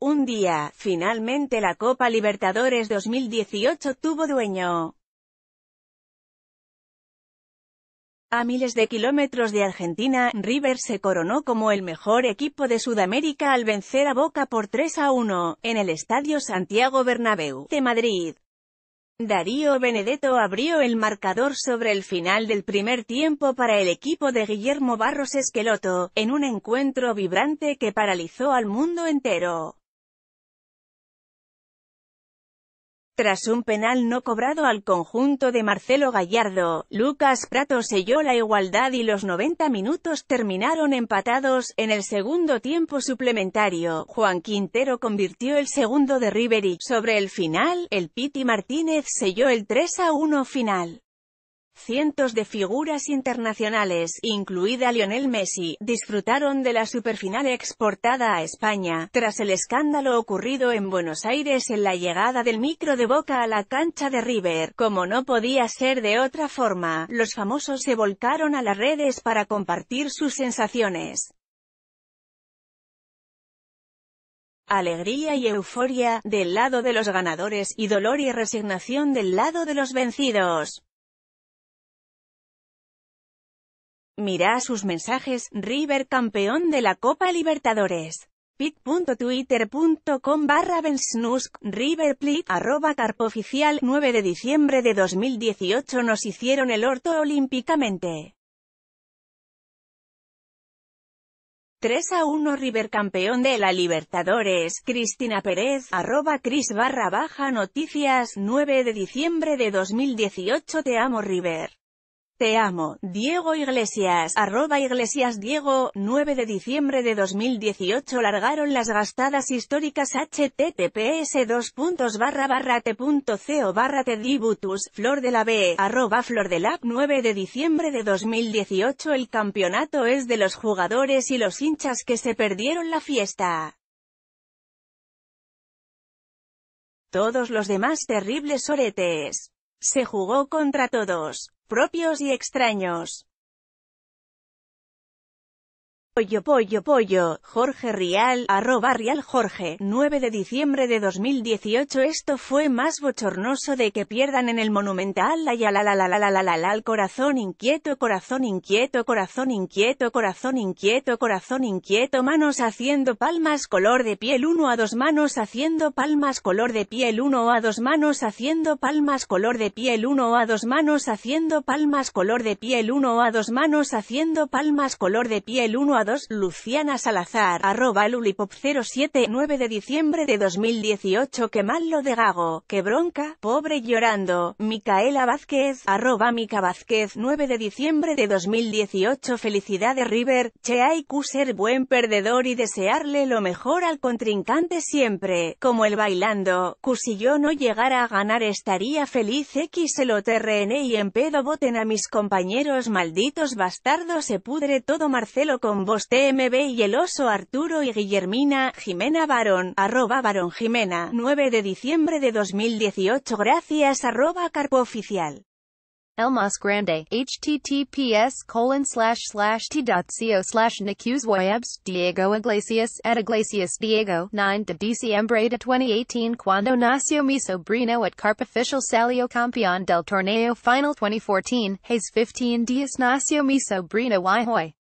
un día, finalmente la Copa Libertadores 2018 tuvo dueño. A miles de kilómetros de Argentina, River se coronó como el mejor equipo de Sudamérica al vencer a Boca por 3 a 1, en el Estadio Santiago Bernabéu, de Madrid. Darío Benedetto abrió el marcador sobre el final del primer tiempo para el equipo de Guillermo Barros Esqueloto, en un encuentro vibrante que paralizó al mundo entero. Tras un penal no cobrado al conjunto de Marcelo Gallardo, Lucas Prato selló la igualdad y los 90 minutos terminaron empatados. En el segundo tiempo suplementario, Juan Quintero convirtió el segundo de River sobre el final, el Piti Martínez selló el 3 a 1 final. Cientos de figuras internacionales, incluida Lionel Messi, disfrutaron de la superfinal exportada a España, tras el escándalo ocurrido en Buenos Aires en la llegada del micro de Boca a la cancha de River. Como no podía ser de otra forma, los famosos se volcaron a las redes para compartir sus sensaciones. alegría y euforia, del lado de los ganadores, y dolor y resignación del lado de los vencidos. Mira sus mensajes, River campeón de la Copa Libertadores. pic.twitter.com barra bensnusk, River arroba 9 de diciembre de 2018 nos hicieron el orto olímpicamente. 3 a 1 River campeón de la Libertadores, Cristina Pérez, arroba Cris barra baja noticias, 9 de diciembre de 2018 Te amo River. Te amo, Diego Iglesias, arroba Iglesias Diego, 9 de diciembre de 2018 largaron las gastadas históricas https 2 puntos barra flor de la B, arroba flor de la 9 de diciembre de 2018 el campeonato es de los jugadores y los hinchas que se perdieron la fiesta. Todos los demás terribles oretes. Se jugó contra todos propios y extraños. Pollo, pollo, pollo, Jorge Rial, arroba Rial Jorge, 9 de diciembre de 2018 Esto fue más bochornoso de que pierdan en el Monumental la la la la la la la corazón inquieto, corazón inquieto, corazón inquieto, corazón inquieto, corazón inquieto, manos haciendo palmas color de piel 1 a 2 manos haciendo palmas color de piel 1 a 2 manos haciendo palmas color de piel 1 a 2 manos haciendo palmas color de piel 1 a 2 manos haciendo palmas color de piel 1 a Luciana Salazar, arroba lulipop07, 9 de diciembre de 2018 Que mal lo de Gago, que bronca, pobre llorando, Micaela Vázquez, arroba Mica Vázquez, 9 de diciembre de 2018 Felicidades River, che hay que ser buen perdedor y desearle lo mejor al contrincante siempre, como el bailando, que si yo no llegara a ganar estaría feliz X otrn y en pedo voten a mis compañeros malditos bastardos se pudre todo Marcelo con vos TMB y El Oso Arturo y Guillermina, Jimena Barón, arroba Barón Jimena, 9 de diciembre de 2018 gracias arroba Carpo Oficial. más Grande, https colon slash slash t.co slash Webs, Diego Iglesias, at Iglesias Diego, 9 de diciembre de 2018 Cuando nació mi sobrino at Carp Official Salio Campeón del Torneo Final 2014, Hayes 15 Días nació mi sobrino y hoy.